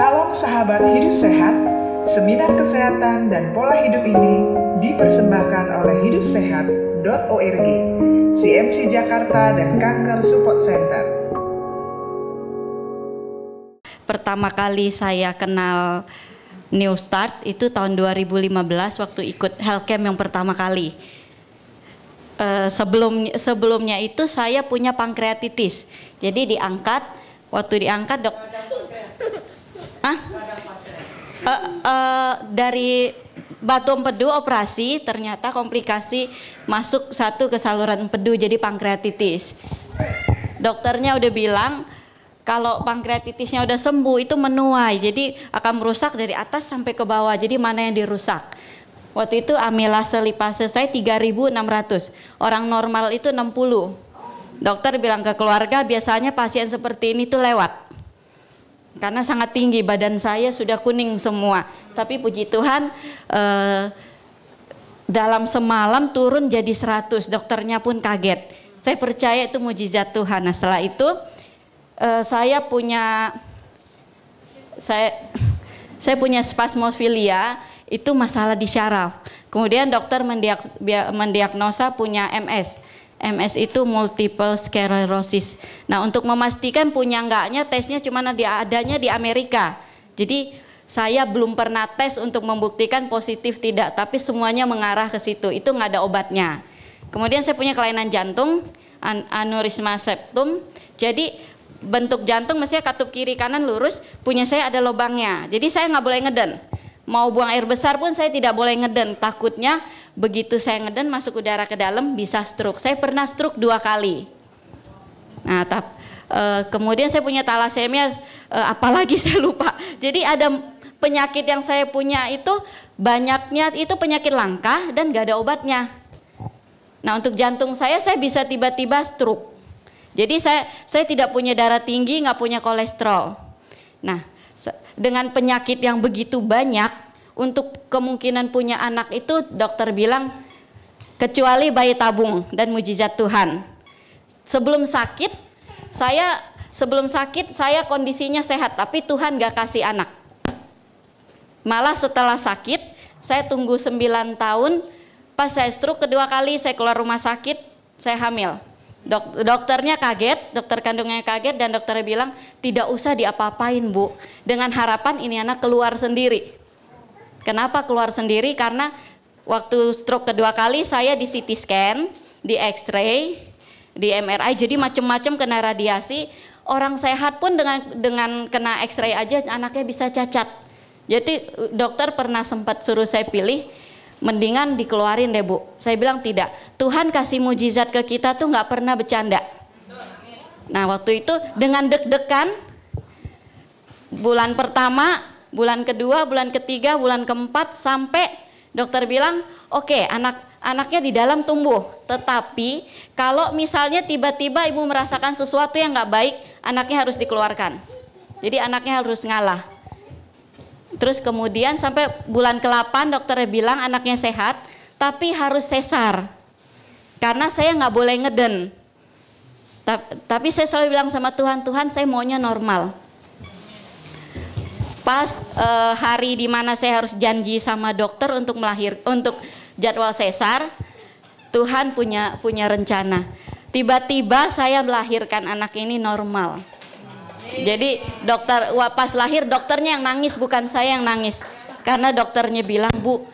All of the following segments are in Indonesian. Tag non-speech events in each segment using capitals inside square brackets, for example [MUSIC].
Salam sahabat hidup sehat, seminar kesehatan dan pola hidup ini dipersembahkan oleh hidupsehat.org, CMC Jakarta dan Kanker Support Center. Pertama kali saya kenal New Start itu tahun 2015 waktu ikut camp yang pertama kali. Uh, sebelum sebelumnya itu saya punya pankreatitis. Jadi diangkat waktu diangkat dok uh, uh, dari batu empedu operasi ternyata komplikasi masuk satu ke saluran empedu jadi pankreatitis. Dokternya udah bilang kalau pankreatitisnya udah sembuh itu menuai jadi akan merusak dari atas sampai ke bawah jadi mana yang dirusak waktu itu amilase lipase saya 3600 orang normal itu 60 dokter bilang ke keluarga biasanya pasien seperti ini tuh lewat karena sangat tinggi badan saya sudah kuning semua. Tapi puji Tuhan eh, dalam semalam turun jadi 100, dokternya pun kaget. Saya percaya itu mujizat Tuhan. Nah, setelah itu eh, saya punya saya [LAUGHS] saya punya spasmofilia itu masalah di syaraf. Kemudian dokter mendiagnosa punya MS. MS itu multiple sclerosis. Nah untuk memastikan punya enggaknya tesnya cuma adanya di Amerika. Jadi saya belum pernah tes untuk membuktikan positif tidak, tapi semuanya mengarah ke situ. Itu enggak ada obatnya. Kemudian saya punya kelainan jantung, an aneurisma septum. Jadi bentuk jantung mestinya katup kiri kanan lurus, punya saya ada lubangnya. Jadi saya nggak boleh ngeden mau buang air besar pun saya tidak boleh ngeden. Takutnya begitu saya ngeden masuk udara ke dalam bisa stroke. Saya pernah stroke dua kali. Nah, tap, e, kemudian saya punya talasemia, e, eh, apalagi [LAUGHS] saya lupa. Jadi ada penyakit yang saya punya itu banyaknya itu penyakit langka dan gak ada obatnya. Nah untuk jantung saya saya bisa tiba-tiba stroke. Jadi saya saya tidak punya darah tinggi, nggak punya kolesterol. Nah dengan penyakit yang begitu banyak untuk kemungkinan punya anak itu dokter bilang kecuali bayi tabung dan mujizat Tuhan. Sebelum sakit saya sebelum sakit saya kondisinya sehat tapi Tuhan gak kasih anak. Malah setelah sakit saya tunggu 9 tahun pas saya stroke kedua kali saya keluar rumah sakit saya hamil. Dok, dokternya kaget, dokter kandungnya kaget dan dokternya bilang tidak usah diapa-apain bu. Dengan harapan ini anak keluar sendiri. Kenapa keluar sendiri? Karena waktu stroke kedua kali saya di CT scan, di X-ray, di MRI, jadi macam-macam kena radiasi. Orang sehat pun dengan dengan kena X-ray aja anaknya bisa cacat. Jadi dokter pernah sempat suruh saya pilih mendingan dikeluarin deh bu. Saya bilang tidak, Tuhan kasih mujizat ke kita tuh nggak pernah bercanda. Nah waktu itu dengan deg-degan, bulan pertama, bulan kedua, bulan ketiga, bulan keempat, sampai dokter bilang, oke okay, anak anaknya di dalam tumbuh. Tetapi kalau misalnya tiba-tiba ibu merasakan sesuatu yang nggak baik, anaknya harus dikeluarkan. Jadi anaknya harus ngalah. Terus kemudian sampai bulan ke-8 dokternya bilang anaknya sehat, tapi harus sesar. Karena saya nggak boleh ngeden. Ta tapi saya selalu bilang sama Tuhan, Tuhan saya maunya normal. Pas e, hari di mana saya harus janji sama dokter untuk melahir, untuk jadwal sesar, Tuhan punya punya rencana. Tiba-tiba saya melahirkan anak ini normal. Jadi dokter pas lahir dokternya yang nangis bukan saya yang nangis. Karena dokternya bilang, "Bu,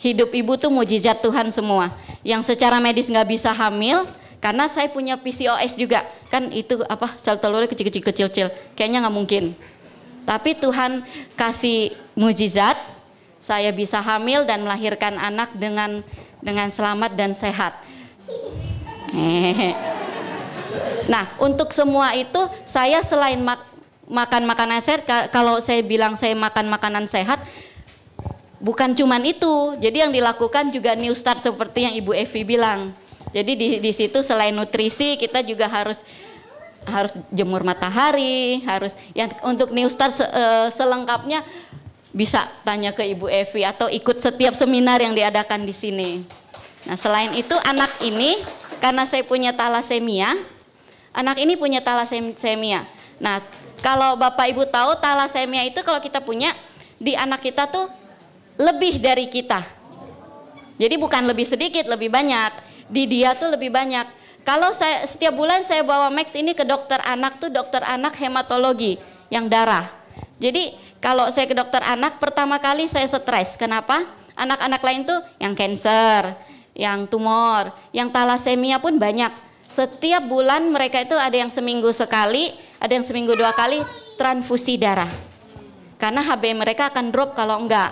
hidup ibu tuh mujizat Tuhan semua. Yang secara medis nggak bisa hamil karena saya punya PCOS juga. Kan itu apa sel telur kecil-kecil kecil-kecil. Kayaknya nggak mungkin. Tapi Tuhan kasih mujizat, saya bisa hamil dan melahirkan anak dengan dengan selamat dan sehat. Nah, untuk semua itu saya selain mak makan makanan sehat kalau saya bilang saya makan makanan sehat bukan cuman itu. Jadi yang dilakukan juga new start seperti yang Ibu Evi bilang. Jadi di di situ selain nutrisi kita juga harus harus jemur matahari, harus yang untuk new start se, uh, selengkapnya bisa tanya ke Ibu Evi atau ikut setiap seminar yang diadakan di sini. Nah, selain itu anak ini karena saya punya talasemia, anak ini punya talasemia. Nah, kalau Bapak Ibu tahu talasemia itu kalau kita punya di anak kita tuh lebih dari kita. Jadi bukan lebih sedikit, lebih banyak. Di dia tuh lebih banyak. Kalau saya setiap bulan saya bawa Max ini ke dokter anak tuh dokter anak hematologi yang darah. Jadi kalau saya ke dokter anak pertama kali saya stres. Kenapa? Anak-anak lain tuh yang cancer, yang tumor, yang talasemia pun banyak setiap bulan mereka itu ada yang seminggu sekali, ada yang seminggu dua kali transfusi darah. Karena HB mereka akan drop kalau enggak.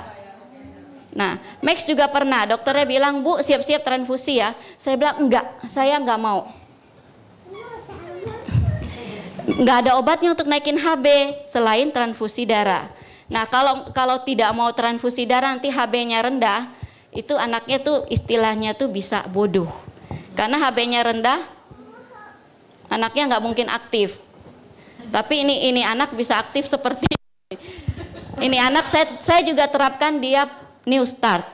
Nah, Max juga pernah, dokternya bilang, Bu siap-siap transfusi ya. Saya bilang, enggak, saya enggak mau. Enggak ada obatnya untuk naikin HB selain transfusi darah. Nah, kalau kalau tidak mau transfusi darah nanti HB-nya rendah, itu anaknya tuh istilahnya tuh bisa bodoh. Karena HB-nya rendah, Anaknya nggak mungkin aktif. Tapi ini ini anak bisa aktif seperti ini. ini anak saya saya juga terapkan dia new start.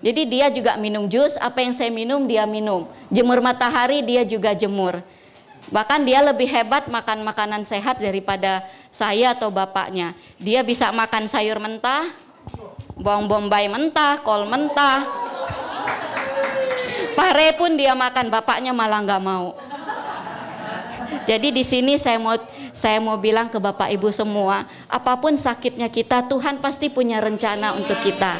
Jadi dia juga minum jus, apa yang saya minum dia minum. Jemur matahari dia juga jemur. Bahkan dia lebih hebat makan makanan sehat daripada saya atau bapaknya. Dia bisa makan sayur mentah, bawang bombay mentah, kol mentah. Pare pun dia makan, bapaknya malah nggak mau. Jadi di sini saya mau saya mau bilang ke Bapak Ibu semua, apapun sakitnya kita, Tuhan pasti punya rencana untuk kita.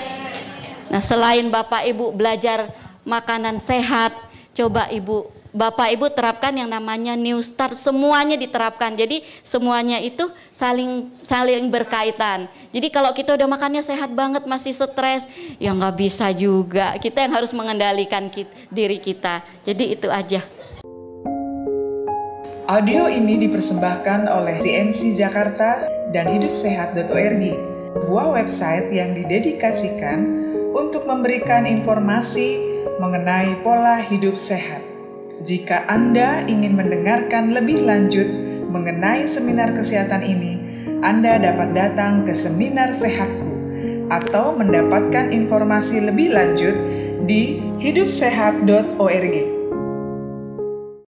Nah, selain Bapak Ibu belajar makanan sehat, coba Ibu Bapak Ibu terapkan yang namanya new start semuanya diterapkan. Jadi semuanya itu saling saling berkaitan. Jadi kalau kita udah makannya sehat banget masih stres, ya nggak bisa juga. Kita yang harus mengendalikan kita, diri kita. Jadi itu aja. Audio ini dipersembahkan oleh CNC Jakarta dan hidupsehat.org, sebuah website yang didedikasikan untuk memberikan informasi mengenai pola hidup sehat. Jika Anda ingin mendengarkan lebih lanjut mengenai seminar kesehatan ini, Anda dapat datang ke seminar sehatku atau mendapatkan informasi lebih lanjut di hidupsehat.org.